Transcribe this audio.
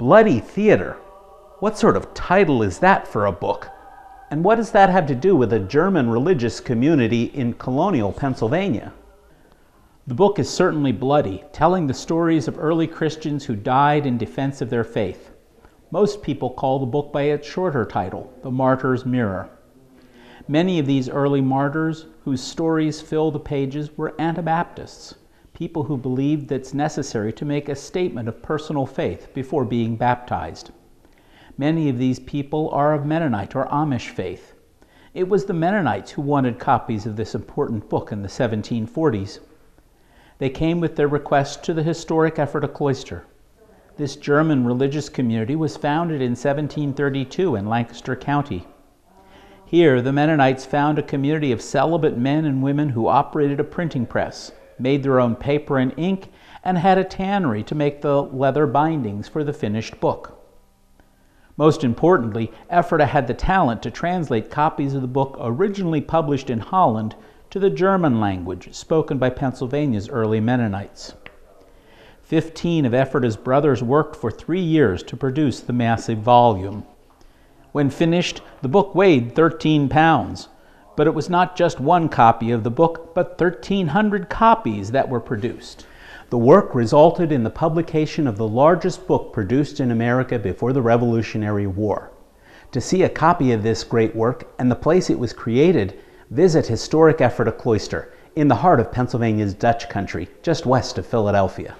Bloody Theater. What sort of title is that for a book? And what does that have to do with a German religious community in colonial Pennsylvania? The book is certainly bloody, telling the stories of early Christians who died in defense of their faith. Most people call the book by its shorter title, The Martyr's Mirror. Many of these early martyrs, whose stories fill the pages, were Anabaptists people who that that's necessary to make a statement of personal faith before being baptized. Many of these people are of Mennonite or Amish faith. It was the Mennonites who wanted copies of this important book in the 1740s. They came with their request to the historic Effort of Cloister. This German religious community was founded in 1732 in Lancaster County. Here, the Mennonites found a community of celibate men and women who operated a printing press made their own paper and ink, and had a tannery to make the leather bindings for the finished book. Most importantly, Ephrata had the talent to translate copies of the book originally published in Holland to the German language spoken by Pennsylvania's early Mennonites. Fifteen of Ephrata's brothers worked for three years to produce the massive volume. When finished, the book weighed 13 pounds, but it was not just one copy of the book, but 1,300 copies that were produced. The work resulted in the publication of the largest book produced in America before the Revolutionary War. To see a copy of this great work and the place it was created, visit historic Ephrata Cloister in the heart of Pennsylvania's Dutch country, just west of Philadelphia.